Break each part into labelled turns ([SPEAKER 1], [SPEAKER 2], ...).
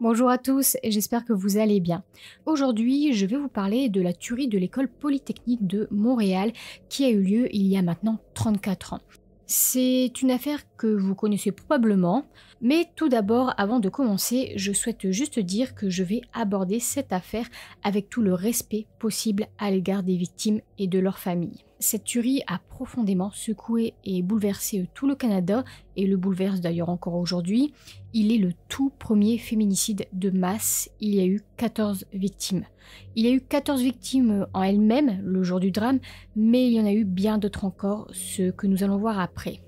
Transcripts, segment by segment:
[SPEAKER 1] Bonjour à tous, j'espère que vous allez bien. Aujourd'hui, je vais vous parler de la tuerie de l'école polytechnique de Montréal qui a eu lieu il y a maintenant 34 ans. C'est une affaire que vous connaissez probablement, mais tout d'abord, avant de commencer, je souhaite juste dire que je vais aborder cette affaire avec tout le respect possible à l'égard des victimes et de leurs familles. Cette tuerie a profondément secoué et bouleversé tout le Canada et le bouleverse d'ailleurs encore aujourd'hui. Il est le tout premier féminicide de masse. Il y a eu 14 victimes. Il y a eu 14 victimes en elles-mêmes le jour du drame, mais il y en a eu bien d'autres encore, ce que nous allons voir après.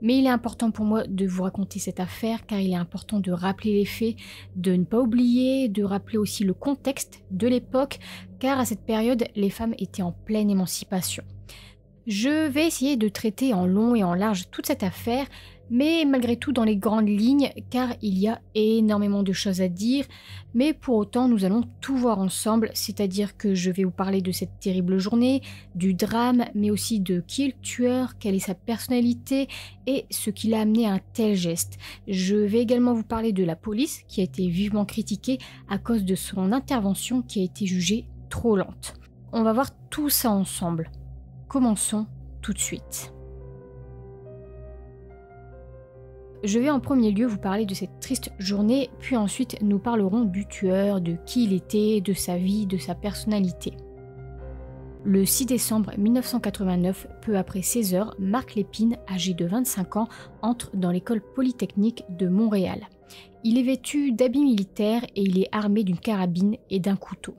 [SPEAKER 1] Mais il est important pour moi de vous raconter cette affaire car il est important de rappeler les faits, de ne pas oublier, de rappeler aussi le contexte de l'époque car à cette période les femmes étaient en pleine émancipation. Je vais essayer de traiter en long et en large toute cette affaire, mais malgré tout dans les grandes lignes, car il y a énormément de choses à dire, mais pour autant nous allons tout voir ensemble, c'est-à-dire que je vais vous parler de cette terrible journée, du drame, mais aussi de qui est le tueur, quelle est sa personnalité et ce qui l'a amené à un tel geste. Je vais également vous parler de la police, qui a été vivement critiquée à cause de son intervention qui a été jugée trop lente. On va voir tout ça ensemble. Commençons tout de suite. Je vais en premier lieu vous parler de cette triste journée, puis ensuite nous parlerons du tueur, de qui il était, de sa vie, de sa personnalité. Le 6 décembre 1989, peu après 16 heures, Marc Lépine, âgé de 25 ans, entre dans l'école polytechnique de Montréal. Il est vêtu d'habits militaires et il est armé d'une carabine et d'un couteau.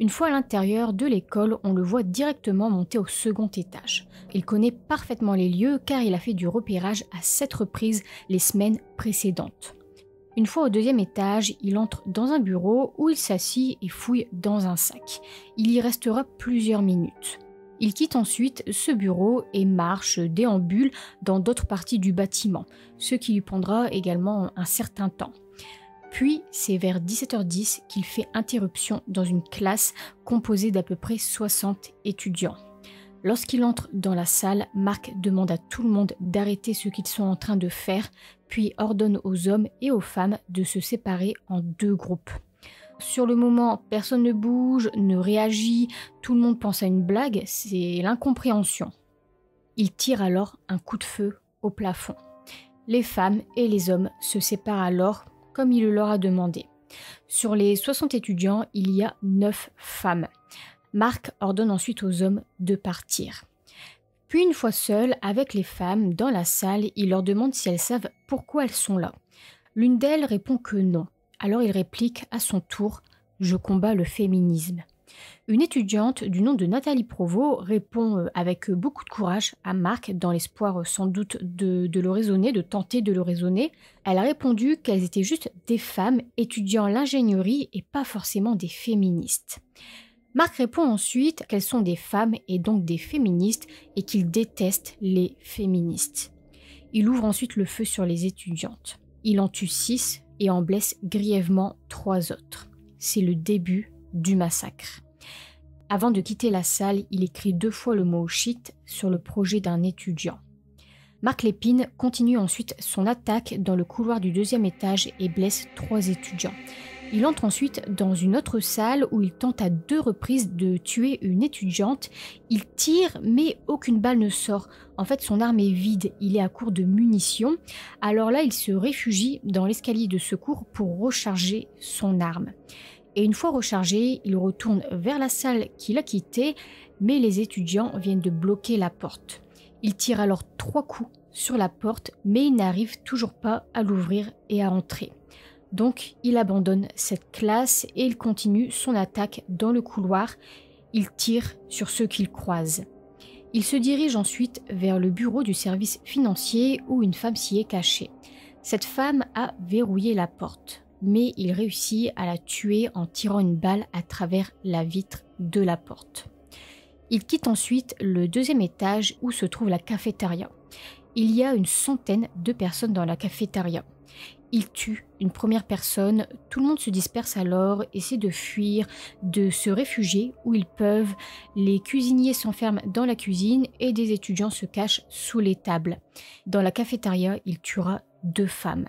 [SPEAKER 1] Une fois à l'intérieur de l'école, on le voit directement monter au second étage. Il connaît parfaitement les lieux car il a fait du repérage à sept reprises les semaines précédentes. Une fois au deuxième étage, il entre dans un bureau où il s'assit et fouille dans un sac. Il y restera plusieurs minutes. Il quitte ensuite ce bureau et marche, déambule dans d'autres parties du bâtiment, ce qui lui prendra également un certain temps. Puis c'est vers 17h10 qu'il fait interruption dans une classe composée d'à peu près 60 étudiants. Lorsqu'il entre dans la salle, Marc demande à tout le monde d'arrêter ce qu'ils sont en train de faire, puis ordonne aux hommes et aux femmes de se séparer en deux groupes. Sur le moment, personne ne bouge, ne réagit, tout le monde pense à une blague, c'est l'incompréhension. Il tire alors un coup de feu au plafond. Les femmes et les hommes se séparent alors comme il leur a demandé. Sur les 60 étudiants, il y a 9 femmes. Marc ordonne ensuite aux hommes de partir. Puis une fois seul, avec les femmes, dans la salle, il leur demande si elles savent pourquoi elles sont là. L'une d'elles répond que non. Alors il réplique à son tour ⁇ Je combats le féminisme ⁇ une étudiante du nom de Nathalie Provost répond euh, avec beaucoup de courage à Marc, dans l'espoir euh, sans doute de, le raisonner, de tenter de le raisonner. Elle a répondu qu'elles étaient juste des femmes étudiant l'ingénierie et pas forcément des féministes. Marc répond ensuite qu'elles sont des femmes et donc des féministes et qu'il déteste les féministes. Il ouvre ensuite le feu sur les étudiantes. Il en tue six et en blesse grièvement trois autres. C'est le début du massacre. Avant de quitter la salle, il écrit deux fois le mot shit sur le projet d'un étudiant. Marc Lépine continue ensuite son attaque dans le couloir du deuxième étage et blesse trois étudiants. Il entre ensuite dans une autre salle où il tente à deux reprises de tuer une étudiante. Il tire mais aucune balle ne sort. En fait, son arme est vide, il est à court de munitions. Alors là, il se réfugie dans l'escalier de secours pour recharger son arme et une fois rechargé, il retourne vers la salle qu'il a quittée, mais les étudiants viennent de bloquer la porte. Il tire alors trois coups sur la porte, mais il n'arrive toujours pas à l'ouvrir et à entrer. Donc il abandonne cette classe et il continue son attaque dans le couloir. Il tire sur ceux qu'il croise. Il se dirige ensuite vers le bureau du service financier où une femme s'y est cachée. Cette femme a verrouillé la porte mais il réussit à la tuer en tirant une balle à travers la vitre de la porte. Il quitte ensuite le deuxième étage où se trouve la cafétéria. Il y a une centaine de personnes dans la cafétéria. Il tue une première personne, tout le monde se disperse alors, essaie de fuir, de se réfugier où ils peuvent, les cuisiniers s'enferment dans la cuisine et des étudiants se cachent sous les tables. Dans la cafétéria, il tuera deux femmes.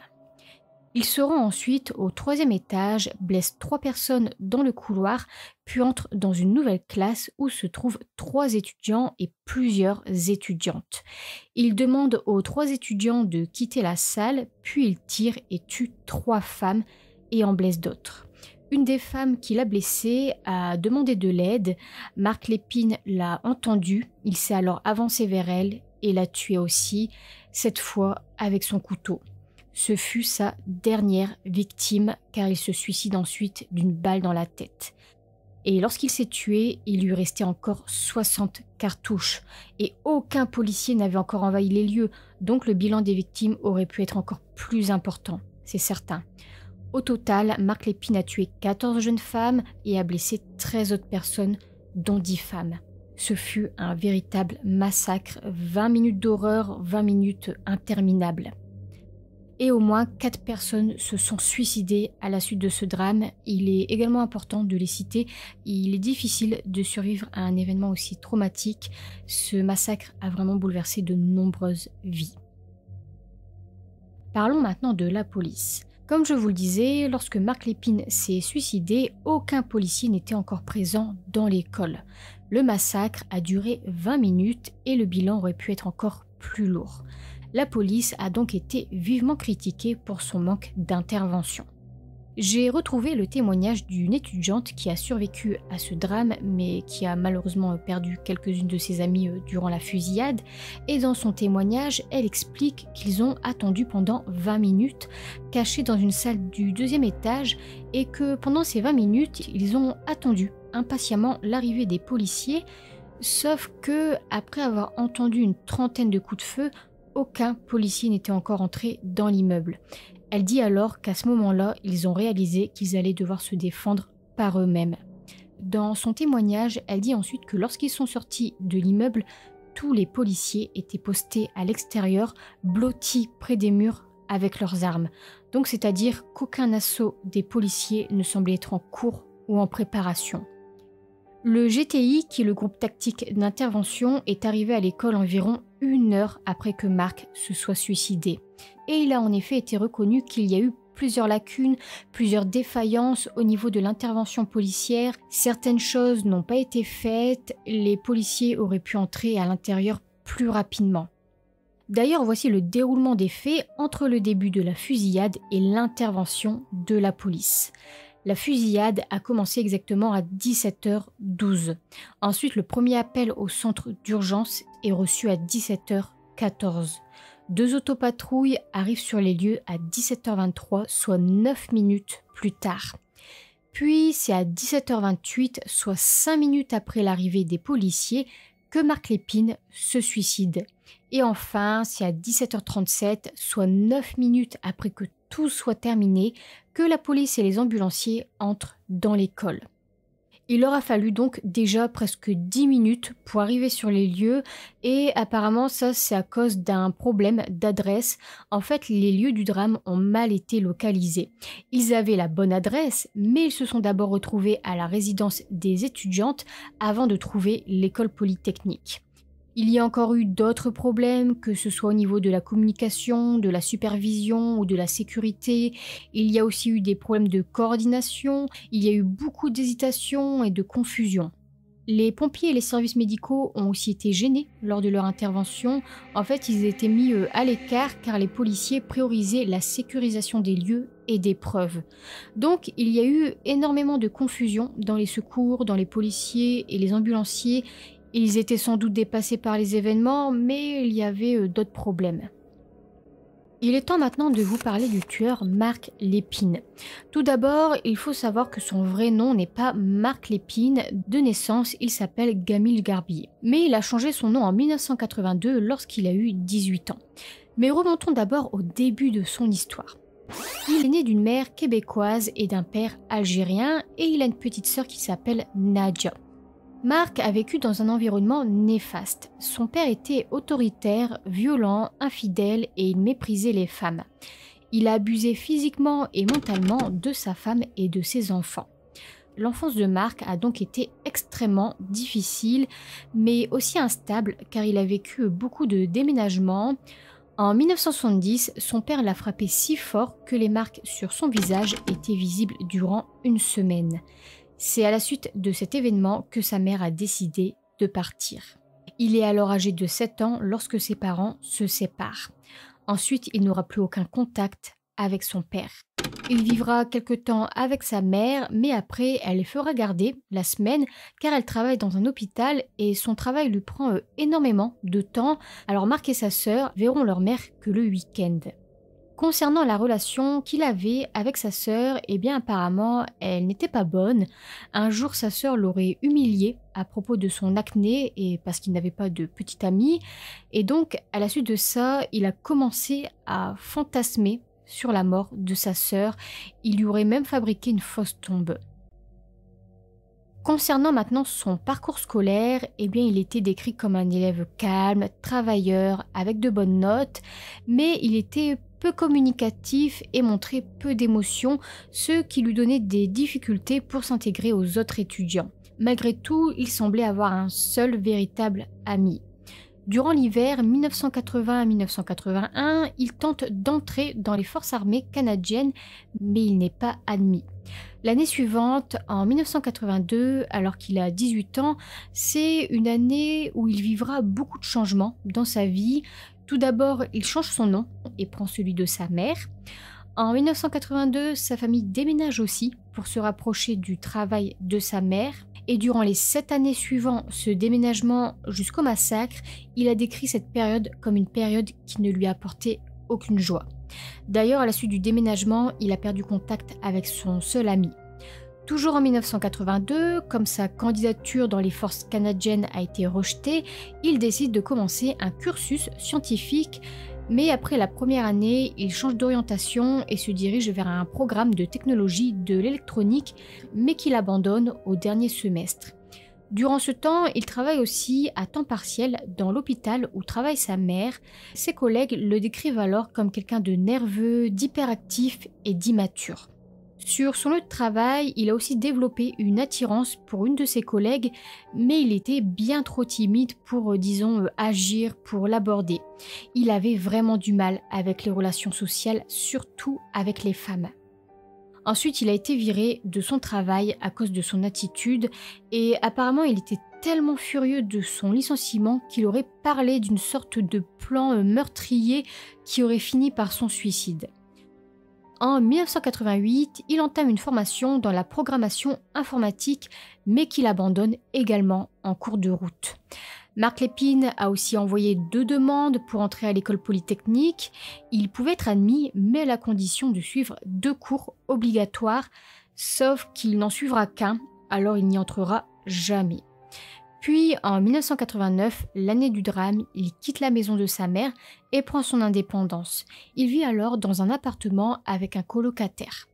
[SPEAKER 1] Il se rend ensuite au troisième étage, blesse trois personnes dans le couloir, puis entre dans une nouvelle classe où se trouvent trois étudiants et plusieurs étudiantes. Il demande aux trois étudiants de quitter la salle, puis il tire et tue trois femmes et en blesse d'autres. Une des femmes qui l'a blessée a demandé de l'aide. Marc Lépine l'a entendue. Il s'est alors avancé vers elle et l'a tuée aussi, cette fois avec son couteau. Ce fut sa dernière victime car il se suicide ensuite d'une balle dans la tête. Et lorsqu'il s'est tué, il lui restait encore 60 cartouches et aucun policier n'avait encore envahi les lieux, donc le bilan des victimes aurait pu être encore plus important, c'est certain. Au total, Marc Lépine a tué 14 jeunes femmes et a blessé 13 autres personnes, dont 10 femmes. Ce fut un véritable massacre, 20 minutes d'horreur, 20 minutes interminables et au moins 4 personnes se sont suicidées à la suite de ce drame. Il est également important de les citer. Il est difficile de survivre à un événement aussi traumatique. Ce massacre a vraiment bouleversé de nombreuses vies. Parlons maintenant de la police. Comme je vous le disais, lorsque Marc Lépine s'est suicidé, aucun policier n'était encore présent dans l'école. Le massacre a duré 20 minutes et le bilan aurait pu être encore plus lourd. La police a donc été vivement critiquée pour son manque d'intervention. J'ai retrouvé le témoignage d'une étudiante qui a survécu à ce drame mais qui a malheureusement perdu quelques-unes de ses amies euh, durant la fusillade et dans son témoignage elle explique qu'ils ont attendu pendant 20 minutes cachés dans une salle du deuxième étage et que pendant ces 20 minutes ils ont attendu impatiemment l'arrivée des policiers sauf que après avoir entendu une trentaine de coups de feu aucun policier n'était encore entré dans l'immeuble. Elle dit alors qu'à ce moment-là, ils ont réalisé qu'ils allaient devoir se défendre par eux-mêmes. Dans son témoignage, elle dit ensuite que lorsqu'ils sont sortis de l'immeuble, tous les policiers étaient postés à l'extérieur, blottis près des murs avec leurs armes. Donc c'est-à-dire qu'aucun assaut des policiers ne semblait être en cours ou en préparation. Le GTI, qui est le groupe tactique d'intervention, est arrivé à l'école environ une heure après que Marc se soit suicidé. Et il a en effet été reconnu qu'il y a eu plusieurs lacunes, plusieurs défaillances au niveau de l'intervention policière. Certaines choses n'ont pas été faites, les policiers auraient pu entrer à l'intérieur plus rapidement. D'ailleurs, voici le déroulement des faits entre le début de la fusillade et l'intervention de la police. La fusillade a commencé exactement à 17h12. Ensuite, le premier appel au centre d'urgence est reçu à 17h14. Deux autopatrouilles arrivent sur les lieux à 17h23, soit 9 minutes plus tard. Puis c'est à 17h28, soit 5 minutes après l'arrivée des policiers, que Marc Lépine se suicide. Et enfin, c'est à 17h37, soit 9 minutes après que tout soit terminé, que la police et les ambulanciers entrent dans l'école. Il leur a fallu donc déjà presque 10 minutes pour arriver sur les lieux et apparemment ça c'est à cause d'un problème d'adresse. En fait les lieux du drame ont mal été localisés. Ils avaient la bonne adresse mais ils se sont d'abord retrouvés à la résidence des étudiantes avant de trouver l'école polytechnique. Il y a encore eu d'autres problèmes, que ce soit au niveau de la communication, de la supervision ou de la sécurité. Il y a aussi eu des problèmes de coordination. Il y a eu beaucoup d'hésitation et de confusion. Les pompiers et les services médicaux ont aussi été gênés lors de leur intervention. En fait, ils étaient mis euh, à l'écart car les policiers priorisaient la sécurisation des lieux et des preuves. Donc, il y a eu énormément de confusion dans les secours, dans les policiers et les ambulanciers, ils étaient sans doute dépassés par les événements, mais il y avait euh, d'autres problèmes. Il est temps maintenant de vous parler du tueur Marc Lépine. Tout d'abord, il faut savoir que son vrai nom n'est pas Marc Lépine. De naissance, il s'appelle Gamil Garbier. Mais il a changé son nom en 1982 lorsqu'il a eu 18 ans. Mais remontons d'abord au début de son histoire. Il est né d'une mère québécoise et d'un père algérien et il a une petite sœur qui s'appelle Nadia. Marc a vécu dans un environnement néfaste. Son père était autoritaire, violent, infidèle et il méprisait les femmes. Il a abusé physiquement et mentalement de sa femme et de ses enfants. L'enfance de Marc a donc été extrêmement difficile, mais aussi instable car il a vécu beaucoup de déménagements. En 1970, son père l'a frappé si fort que les marques sur son visage étaient visibles durant une semaine. C'est à la suite de cet événement que sa mère a décidé de partir. Il est alors âgé de 7 ans lorsque ses parents se séparent. Ensuite, il n'aura plus aucun contact avec son père. Il vivra quelque temps avec sa mère, mais après, elle les fera garder la semaine car elle travaille dans un hôpital et son travail lui prend euh, énormément de temps. Alors Marc et sa sœur verront leur mère que le week-end. Concernant la relation qu'il avait avec sa sœur, et eh bien apparemment elle n'était pas bonne. Un jour sa sœur l'aurait humilié à propos de son acné et parce qu'il n'avait pas de petite amie. Et donc à la suite de ça, il a commencé à fantasmer sur la mort de sa sœur. Il lui aurait même fabriqué une fausse tombe. Concernant maintenant son parcours scolaire, eh bien il était décrit comme un élève calme, travailleur, avec de bonnes notes, mais il était peu communicatif et montrait peu d'émotions, ce qui lui donnait des difficultés pour s'intégrer aux autres étudiants. Malgré tout, il semblait avoir un seul véritable ami. Durant l'hiver 1980 1981, il tente d'entrer dans les forces armées canadiennes, mais il n'est pas admis. L'année suivante, en 1982, alors qu'il a 18 ans, c'est une année où il vivra beaucoup de changements dans sa vie. Tout d'abord, il change son nom et prend celui de sa mère. En 1982, sa famille déménage aussi pour se rapprocher du travail de sa mère. Et durant les sept années suivant ce déménagement jusqu'au massacre, il a décrit cette période comme une période qui ne lui a aucune joie. D'ailleurs, à la suite du déménagement, il a perdu contact avec son seul ami, Toujours en 1982, comme sa candidature dans les forces canadiennes a été rejetée, il décide de commencer un cursus scientifique, mais après la première année, il change d'orientation et se dirige vers un programme de technologie de l'électronique, mais qu'il abandonne au dernier semestre. Durant ce temps, il travaille aussi à temps partiel dans l'hôpital où travaille sa mère. Ses collègues le décrivent alors comme quelqu'un de nerveux, d'hyperactif et d'immature. Sur son lieu de travail, il a aussi développé une attirance pour une de ses collègues, mais il était bien trop timide pour, euh, disons, euh, agir, pour l'aborder. Il avait vraiment du mal avec les relations sociales, surtout avec les femmes. Ensuite, il a été viré de son travail à cause de son attitude et apparemment il était tellement furieux de son licenciement qu'il aurait parlé d'une sorte de plan euh, meurtrier qui aurait fini par son suicide en 1988, il entame une formation dans la programmation informatique, mais qu'il abandonne également en cours de route. Marc Lépine a aussi envoyé deux demandes pour entrer à l'école polytechnique. Il pouvait être admis, mais à la condition de suivre deux cours obligatoires, sauf qu'il n'en suivra qu'un, alors il n'y entrera jamais. Puis en 1989, l'année du drame, il quitte la maison de sa mère et prend son indépendance. Il vit alors dans un appartement avec un colocataire.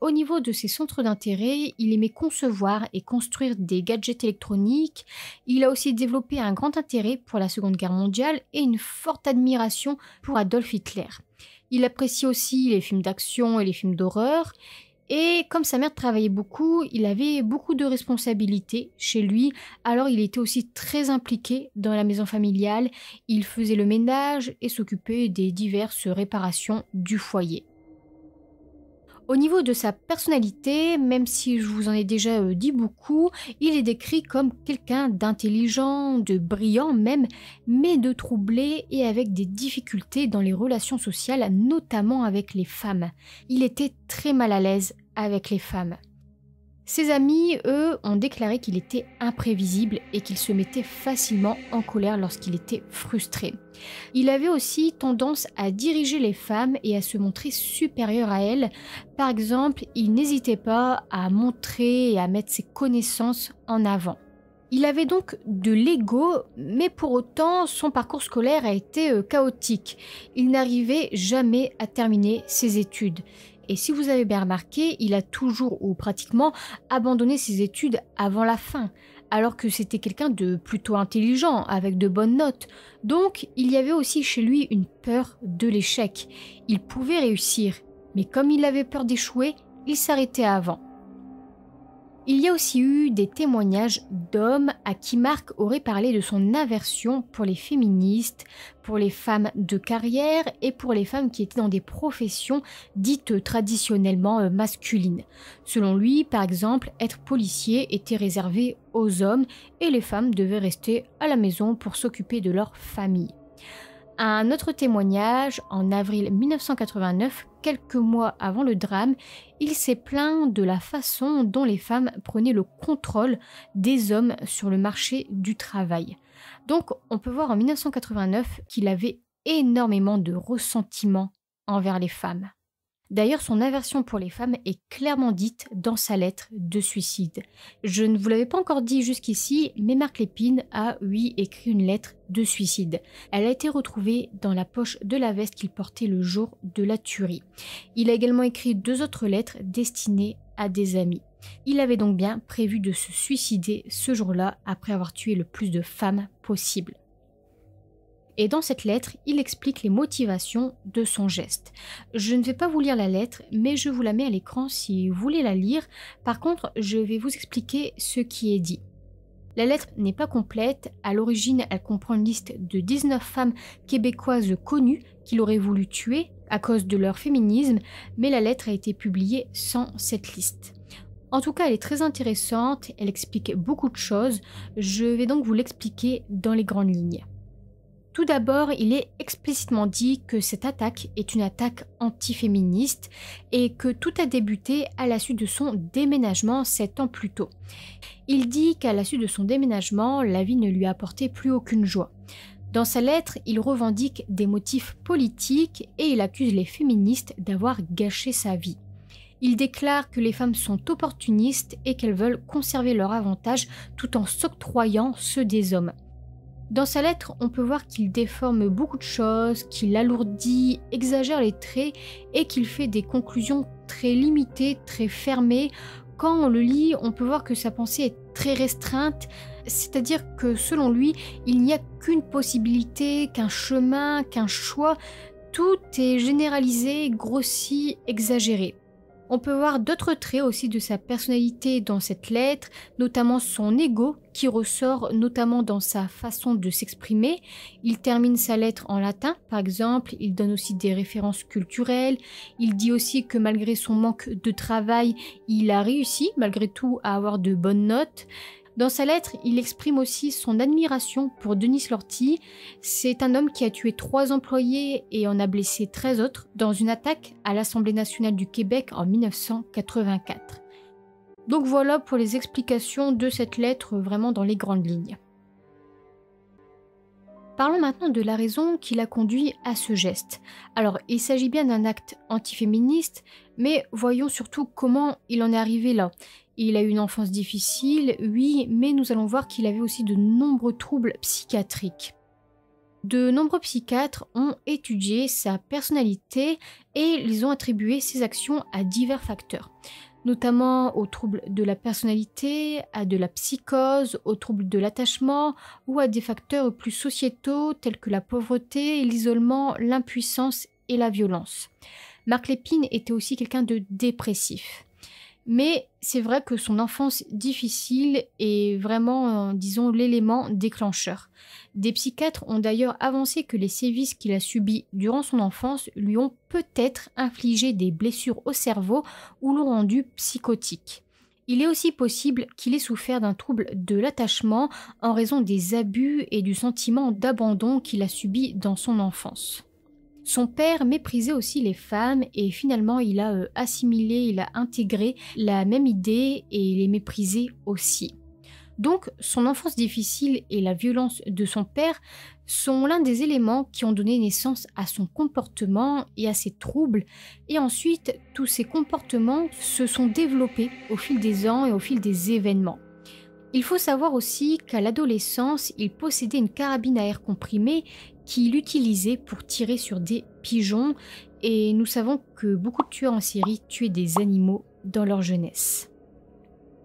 [SPEAKER 1] Au niveau de ses centres d'intérêt, il aimait concevoir et construire des gadgets électroniques. Il a aussi développé un grand intérêt pour la Seconde Guerre mondiale et une forte admiration pour Adolf Hitler. Il apprécie aussi les films d'action et les films d'horreur. Et comme sa mère travaillait beaucoup, il avait beaucoup de responsabilités chez lui, alors il était aussi très impliqué dans la maison familiale, il faisait le ménage et s'occupait des diverses réparations du foyer. Au niveau de sa personnalité, même si je vous en ai déjà euh, dit beaucoup, il est décrit comme quelqu'un d'intelligent, de brillant même, mais de troublé et avec des difficultés dans les relations sociales, notamment avec les femmes. Il était très mal à l'aise avec les femmes. Ses amis, eux, ont déclaré qu'il était imprévisible et qu'il se mettait facilement en colère lorsqu'il était frustré. Il avait aussi tendance à diriger les femmes et à se montrer supérieur à elles. Par exemple, il n'hésitait pas à montrer et à mettre ses connaissances en avant. Il avait donc de l'ego, mais pour autant, son parcours scolaire a été euh, chaotique. Il n'arrivait jamais à terminer ses études. Et si vous avez bien remarqué, il a toujours ou pratiquement abandonné ses études avant la fin, alors que c'était quelqu'un de plutôt intelligent, avec de bonnes notes. Donc il y avait aussi chez lui une peur de l'échec. Il pouvait réussir, mais comme il avait peur d'échouer, il s'arrêtait avant. Il y a aussi eu des témoignages d'hommes à qui Marc aurait parlé de son aversion pour les féministes, pour les femmes de carrière et pour les femmes qui étaient dans des professions dites traditionnellement euh, masculines. Selon lui, par exemple, être policier était réservé aux hommes et les femmes devaient rester à la maison pour s'occuper de leur famille. Un autre témoignage en avril 1989 quelques mois avant le drame, il s'est plaint de la façon dont les femmes prenaient le contrôle des hommes sur le marché du travail. Donc on peut voir en 1989 qu'il avait énormément de ressentiment envers les femmes. D'ailleurs, son aversion pour les femmes est clairement dite dans sa lettre de suicide. Je ne vous l'avais pas encore dit jusqu'ici, mais Marc Lépine a, oui, écrit une lettre de suicide. Elle a été retrouvée dans la poche de la veste qu'il portait le jour de la tuerie. Il a également écrit deux autres lettres destinées à des amis. Il avait donc bien prévu de se suicider ce jour-là après avoir tué le plus de femmes possible. Et dans cette lettre, il explique les motivations de son geste. Je ne vais pas vous lire la lettre, mais je vous la mets à l'écran si vous voulez la lire. Par contre, je vais vous expliquer ce qui est dit. La lettre n'est pas complète. À l'origine, elle comprend une liste de 19 femmes québécoises connues qu'il aurait voulu tuer à cause de leur féminisme, mais la lettre a été publiée sans cette liste. En tout cas, elle est très intéressante, elle explique beaucoup de choses, je vais donc vous l'expliquer dans les grandes lignes. Tout d'abord, il est explicitement dit que cette attaque est une attaque antiféministe et que tout a débuté à la suite de son déménagement sept ans plus tôt. Il dit qu'à la suite de son déménagement, la vie ne lui apportait plus aucune joie. Dans sa lettre, il revendique des motifs politiques et il accuse les féministes d'avoir gâché sa vie. Il déclare que les femmes sont opportunistes et qu'elles veulent conserver leur avantage tout en s'octroyant ceux des hommes. Dans sa lettre, on peut voir qu'il déforme beaucoup de choses, qu'il alourdit, exagère les traits et qu'il fait des conclusions très limitées, très fermées. Quand on le lit, on peut voir que sa pensée est très restreinte, c'est-à-dire que selon lui, il n'y a qu'une possibilité, qu'un chemin, qu'un choix. Tout est généralisé, grossi, exagéré. On peut voir d'autres traits aussi de sa personnalité dans cette lettre, notamment son ego qui ressort notamment dans sa façon de s'exprimer. Il termine sa lettre en latin, par exemple, il donne aussi des références culturelles, il dit aussi que malgré son manque de travail, il a réussi malgré tout à avoir de bonnes notes. Dans sa lettre, il exprime aussi son admiration pour Denis Lortie. C'est un homme qui a tué trois employés et en a blessé 13 autres dans une attaque à l'Assemblée nationale du Québec en 1984. Donc voilà pour les explications de cette lettre vraiment dans les grandes lignes. Parlons maintenant de la raison qui l'a conduit à ce geste. Alors, il s'agit bien d'un acte antiféministe, mais voyons surtout comment il en est arrivé là. Il a eu une enfance difficile, oui, mais nous allons voir qu'il avait aussi de nombreux troubles psychiatriques. De nombreux psychiatres ont étudié sa personnalité et ils ont attribué ses actions à divers facteurs, notamment aux troubles de la personnalité, à de la psychose, aux troubles de l'attachement ou à des facteurs plus sociétaux tels que la pauvreté, l'isolement, l'impuissance et la violence. Marc Lépine était aussi quelqu'un de dépressif. Mais c'est vrai que son enfance difficile est vraiment, euh, disons, l'élément déclencheur. Des psychiatres ont d'ailleurs avancé que les sévices qu'il a subis durant son enfance lui ont peut-être infligé des blessures au cerveau ou l'ont rendu psychotique. Il est aussi possible qu'il ait souffert d'un trouble de l'attachement en raison des abus et du sentiment d'abandon qu'il a subi dans son enfance. Son père méprisait aussi les femmes et finalement il a euh, assimilé, il a intégré la même idée et il les méprisait aussi. Donc son enfance difficile et la violence de son père sont l'un des éléments qui ont donné naissance à son comportement et à ses troubles. Et ensuite, tous ces comportements se sont développés au fil des ans et au fil des événements. Il faut savoir aussi qu'à l'adolescence, il possédait une carabine à air comprimé qu'il utilisait pour tirer sur des pigeons, et nous savons que beaucoup de tueurs en série tuaient des animaux dans leur jeunesse.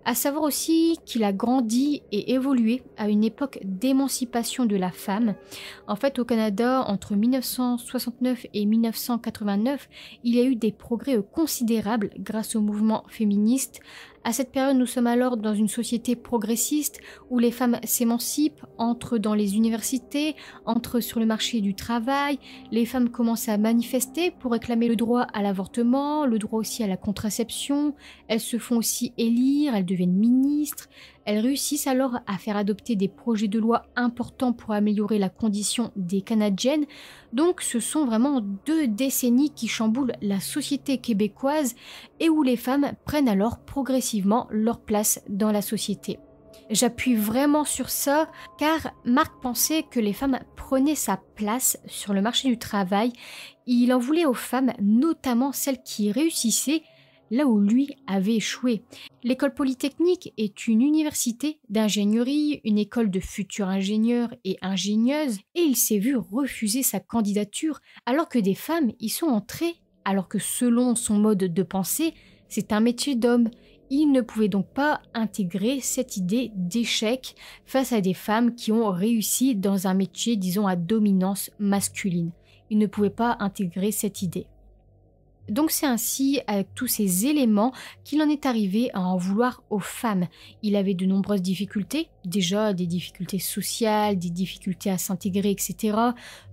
[SPEAKER 1] À savoir aussi qu'il a grandi et évolué à une époque d'émancipation de la femme. En fait, au Canada, entre 1969 et 1989, il y a eu des progrès considérables grâce au mouvement féministe, à cette période, nous sommes alors dans une société progressiste où les femmes s'émancipent, entrent dans les universités, entrent sur le marché du travail, les femmes commencent à manifester pour réclamer le droit à l'avortement, le droit aussi à la contraception, elles se font aussi élire, elles deviennent ministres, elles réussissent alors à faire adopter des projets de loi importants pour améliorer la condition des Canadiennes. Donc ce sont vraiment deux décennies qui chamboulent la société québécoise et où les femmes prennent alors progressivement leur place dans la société. J'appuie vraiment sur ça car Marc pensait que les femmes prenaient sa place sur le marché du travail. Il en voulait aux femmes, notamment celles qui réussissaient, là où lui avait échoué. L'école polytechnique est une université d'ingénierie, une école de futurs ingénieurs et ingénieuses, et il s'est vu refuser sa candidature alors que des femmes y sont entrées, alors que selon son mode de pensée, c'est un métier d'homme. Il ne pouvait donc pas intégrer cette idée d'échec face à des femmes qui ont réussi dans un métier, disons, à dominance masculine. Il ne pouvait pas intégrer cette idée. Donc c'est ainsi, avec euh, tous ces éléments, qu'il en est arrivé à en vouloir aux femmes. Il avait de nombreuses difficultés, déjà des difficultés sociales, des difficultés à s'intégrer, etc.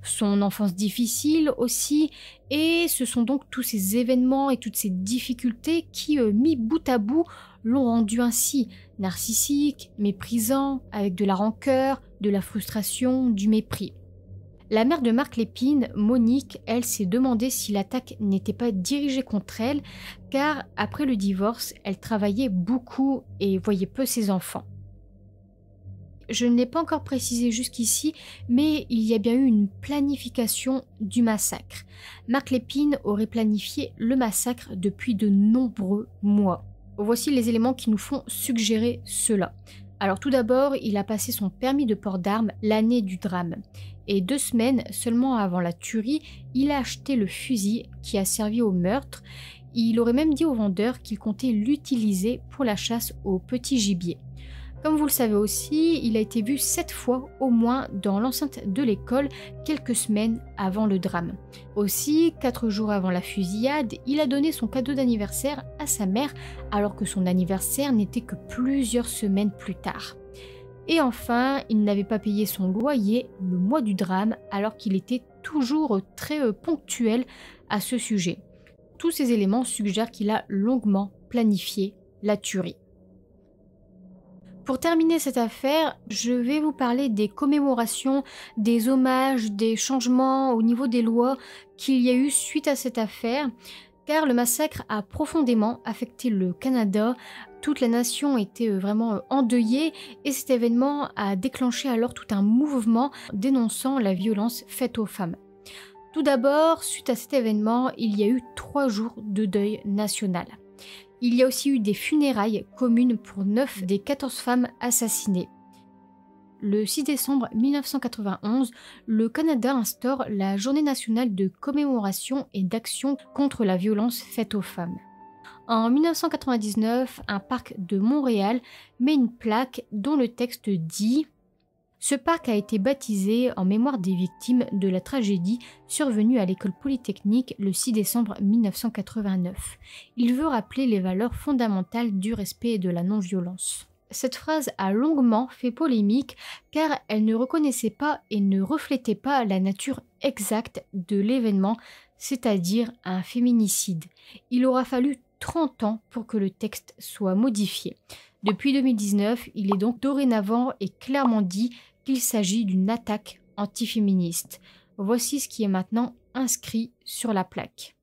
[SPEAKER 1] Son enfance difficile aussi, et ce sont donc tous ces événements et toutes ces difficultés qui, euh, mis bout à bout, l'ont rendu ainsi, narcissique, méprisant, avec de la rancœur, de la frustration, du mépris. La mère de Marc Lépine, Monique, elle s'est demandé si l'attaque n'était pas dirigée contre elle, car après le divorce, elle travaillait beaucoup et voyait peu ses enfants. Je ne l'ai pas encore précisé jusqu'ici, mais il y a bien eu une planification du massacre. Marc Lépine aurait planifié le massacre depuis de nombreux mois. Voici les éléments qui nous font suggérer cela. Alors tout d'abord, il a passé son permis de port d'armes l'année du drame. Et deux semaines seulement avant la tuerie, il a acheté le fusil qui a servi au meurtre. Il aurait même dit au vendeur qu'il comptait l'utiliser pour la chasse au petit gibier. Comme vous le savez aussi, il a été vu sept fois au moins dans l'enceinte de l'école quelques semaines avant le drame. Aussi, quatre jours avant la fusillade, il a donné son cadeau d'anniversaire à sa mère alors que son anniversaire n'était que plusieurs semaines plus tard. Et enfin, il n'avait pas payé son loyer le mois du drame alors qu'il était toujours très euh, ponctuel à ce sujet. Tous ces éléments suggèrent qu'il a longuement planifié la tuerie. Pour terminer cette affaire, je vais vous parler des commémorations, des hommages, des changements au niveau des lois qu'il y a eu suite à cette affaire, car le massacre a profondément affecté le Canada, toute la nation était euh, vraiment euh, endeuillée et cet événement a déclenché alors tout un mouvement dénonçant la violence faite aux femmes. Tout d'abord, suite à cet événement, il y a eu trois jours de deuil national. Il y a aussi eu des funérailles communes pour 9 des 14 femmes assassinées. Le 6 décembre 1991, le Canada instaure la Journée nationale de commémoration et d'action contre la violence faite aux femmes. En 1999, un parc de Montréal met une plaque dont le texte dit ce parc a été baptisé en mémoire des victimes de la tragédie survenue à l'école polytechnique le 6 décembre 1989. Il veut rappeler les valeurs fondamentales du respect et de la non-violence. Cette phrase a longuement fait polémique car elle ne reconnaissait pas et ne reflétait pas la nature exacte de l'événement, c'est-à-dire un féminicide. Il aura fallu 30 ans pour que le texte soit modifié. Depuis 2019, il est donc dorénavant et clairement dit qu'il s'agit d'une attaque antiféministe. Voici ce qui est maintenant inscrit sur la plaque.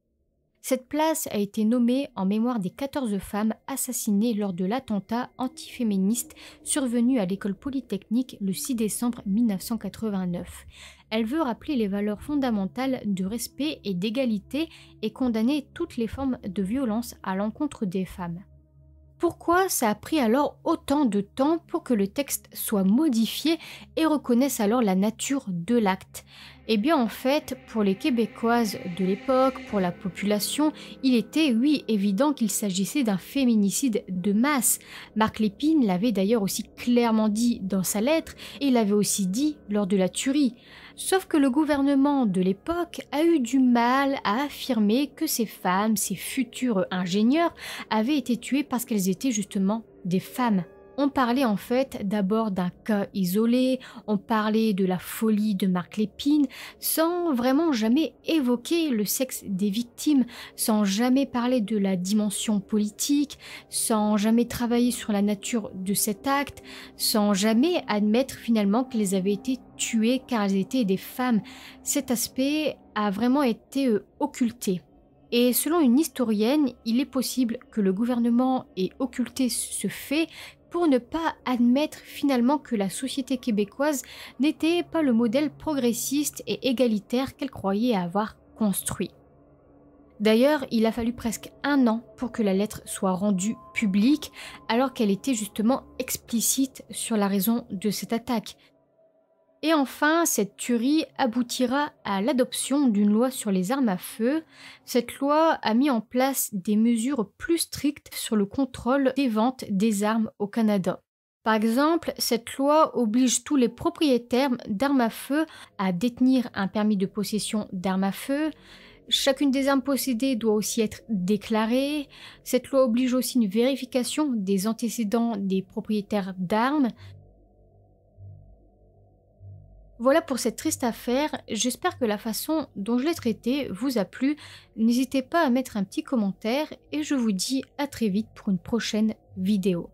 [SPEAKER 1] Cette place a été nommée en mémoire des 14 femmes assassinées lors de l'attentat antiféministe survenu à l'école polytechnique le 6 décembre 1989. Elle veut rappeler les valeurs fondamentales de respect et d'égalité et condamner toutes les formes de violence à l'encontre des femmes. Pourquoi ça a pris alors autant de temps pour que le texte soit modifié et reconnaisse alors la nature de l'acte Eh bien en fait, pour les Québécoises de l'époque, pour la population, il était, oui, évident qu'il s'agissait d'un féminicide de masse. Marc Lépine l'avait d'ailleurs aussi clairement dit dans sa lettre et l'avait aussi dit lors de la tuerie. Sauf que le gouvernement de l'époque a eu du mal à affirmer que ces femmes, ces futurs ingénieurs, avaient été tuées parce qu'elles étaient justement des femmes on parlait en fait d'abord d'un cas isolé, on parlait de la folie de Marc Lépine, sans vraiment jamais évoquer le sexe des victimes, sans jamais parler de la dimension politique, sans jamais travailler sur la nature de cet acte, sans jamais admettre finalement qu'elles avaient été tuées car elles étaient des femmes. Cet aspect a vraiment été euh, occulté. Et selon une historienne, il est possible que le gouvernement ait occulté ce fait pour ne pas admettre finalement que la société québécoise n'était pas le modèle progressiste et égalitaire qu'elle croyait avoir construit. D'ailleurs, il a fallu presque un an pour que la lettre soit rendue publique, alors qu'elle était justement explicite sur la raison de cette attaque, et enfin, cette tuerie aboutira à l'adoption d'une loi sur les armes à feu. Cette loi a mis en place des mesures plus strictes sur le contrôle des ventes des armes au Canada. Par exemple, cette loi oblige tous les propriétaires d'armes à feu à détenir un permis de possession d'armes à feu. Chacune des armes possédées doit aussi être déclarée. Cette loi oblige aussi une vérification des antécédents des propriétaires d'armes voilà pour cette triste affaire, j'espère que la façon dont je l'ai traitée vous a plu, n'hésitez pas à mettre un petit commentaire et je vous dis à très vite pour une prochaine vidéo.